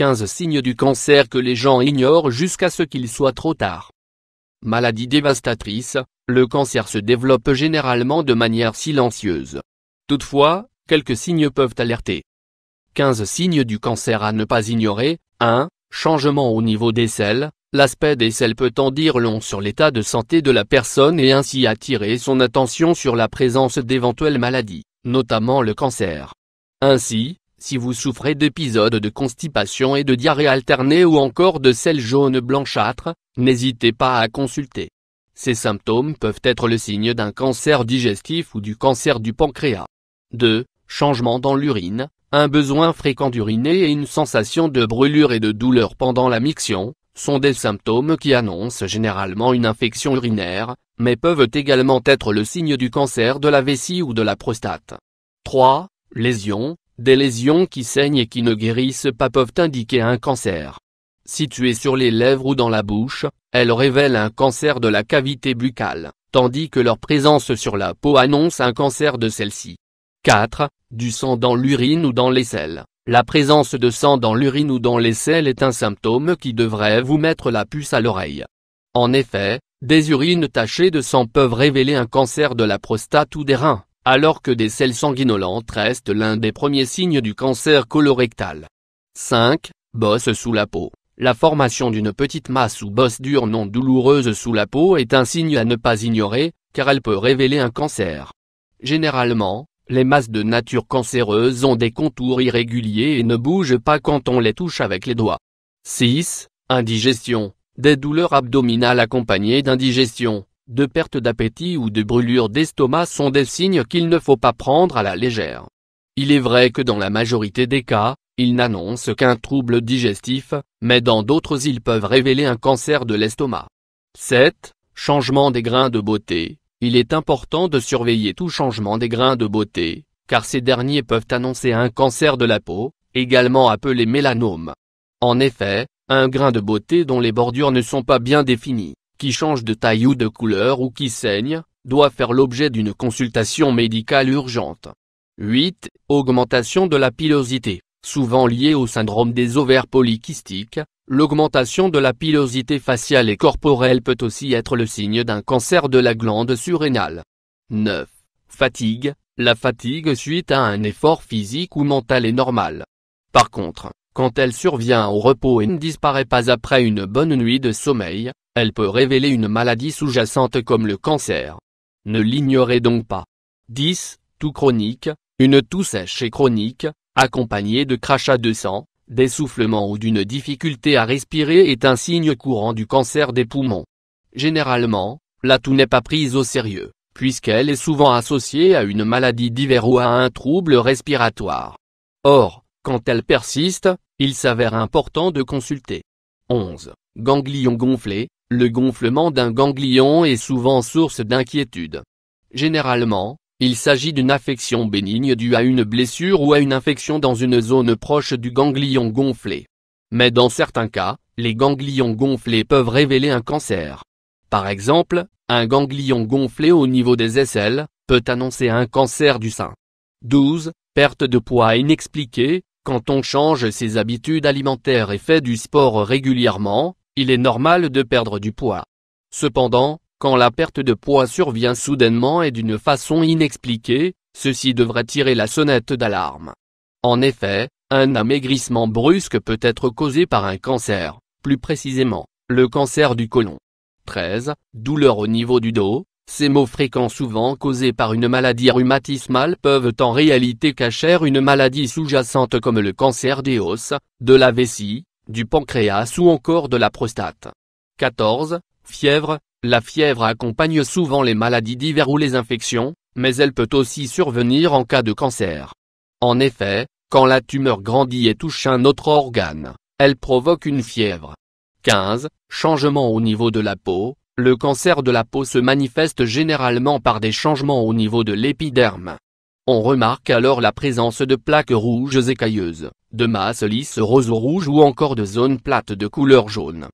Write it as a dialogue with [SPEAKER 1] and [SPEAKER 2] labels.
[SPEAKER 1] 15 signes du cancer que les gens ignorent jusqu'à ce qu'il soit trop tard. Maladie dévastatrice, le cancer se développe généralement de manière silencieuse. Toutefois, quelques signes peuvent alerter. 15 signes du cancer à ne pas ignorer, 1. Changement au niveau des selles, l'aspect des selles peut en dire long sur l'état de santé de la personne et ainsi attirer son attention sur la présence d'éventuelles maladies, notamment le cancer. Ainsi, si vous souffrez d'épisodes de constipation et de diarrhée alternée ou encore de sel jaune blanchâtres, n'hésitez pas à consulter. Ces symptômes peuvent être le signe d'un cancer digestif ou du cancer du pancréas. 2. Changement dans l'urine, un besoin fréquent d'uriner et une sensation de brûlure et de douleur pendant la miction, sont des symptômes qui annoncent généralement une infection urinaire, mais peuvent également être le signe du cancer de la vessie ou de la prostate. 3. Lésions, des lésions qui saignent et qui ne guérissent pas peuvent indiquer un cancer. Situées sur les lèvres ou dans la bouche, elles révèlent un cancer de la cavité buccale, tandis que leur présence sur la peau annonce un cancer de celle-ci. 4. Du sang dans l'urine ou dans les selles. La présence de sang dans l'urine ou dans les selles est un symptôme qui devrait vous mettre la puce à l'oreille. En effet, des urines tachées de sang peuvent révéler un cancer de la prostate ou des reins alors que des selles sanguinolentes restent l'un des premiers signes du cancer colorectal. 5. Bosse sous la peau. La formation d'une petite masse ou bosse dure non douloureuse sous la peau est un signe à ne pas ignorer, car elle peut révéler un cancer. Généralement, les masses de nature cancéreuse ont des contours irréguliers et ne bougent pas quand on les touche avec les doigts. 6. Indigestion. Des douleurs abdominales accompagnées d'indigestion, de perte d'appétit ou de brûlure d'estomac sont des signes qu'il ne faut pas prendre à la légère. Il est vrai que dans la majorité des cas, ils n'annoncent qu'un trouble digestif, mais dans d'autres ils peuvent révéler un cancer de l'estomac. 7. Changement des grains de beauté. Il est important de surveiller tout changement des grains de beauté, car ces derniers peuvent annoncer un cancer de la peau, également appelé mélanome. En effet, un grain de beauté dont les bordures ne sont pas bien définies qui change de taille ou de couleur ou qui saigne, doit faire l'objet d'une consultation médicale urgente. 8. Augmentation de la pilosité, souvent liée au syndrome des ovaires polykystiques. L'augmentation de la pilosité faciale et corporelle peut aussi être le signe d'un cancer de la glande surrénale. 9. Fatigue. La fatigue suite à un effort physique ou mental est normale. Par contre, quand elle survient au repos et ne disparaît pas après une bonne nuit de sommeil, elle peut révéler une maladie sous-jacente comme le cancer. Ne l'ignorez donc pas. 10. Toux chronique, une toux sèche et chronique, accompagnée de crachats de sang, d'essoufflement ou d'une difficulté à respirer est un signe courant du cancer des poumons. Généralement, la toux n'est pas prise au sérieux, puisqu'elle est souvent associée à une maladie d'hiver ou à un trouble respiratoire. Or, quand elle persiste, il s'avère important de consulter. 11. Ganglion gonflé. Le gonflement d'un ganglion est souvent source d'inquiétude. Généralement, il s'agit d'une affection bénigne due à une blessure ou à une infection dans une zone proche du ganglion gonflé. Mais dans certains cas, les ganglions gonflés peuvent révéler un cancer. Par exemple, un ganglion gonflé au niveau des aisselles peut annoncer un cancer du sein. 12. Perte de poids inexpliquée, quand on change ses habitudes alimentaires et fait du sport régulièrement, il est normal de perdre du poids. Cependant, quand la perte de poids survient soudainement et d'une façon inexpliquée, ceci devrait tirer la sonnette d'alarme. En effet, un amaigrissement brusque peut être causé par un cancer, plus précisément, le cancer du côlon. 13. Douleur au niveau du dos, ces maux fréquents souvent causés par une maladie rhumatismale peuvent en réalité cacher une maladie sous-jacente comme le cancer des os, de la vessie, du pancréas ou encore de la prostate. 14. Fièvre. La fièvre accompagne souvent les maladies diverses ou les infections, mais elle peut aussi survenir en cas de cancer. En effet, quand la tumeur grandit et touche un autre organe, elle provoque une fièvre. 15. Changement au niveau de la peau, le cancer de la peau se manifeste généralement par des changements au niveau de l'épiderme. On remarque alors la présence de plaques rouges écailleuses, de masses lisses rose ou rouge ou encore de zones plates de couleur jaune.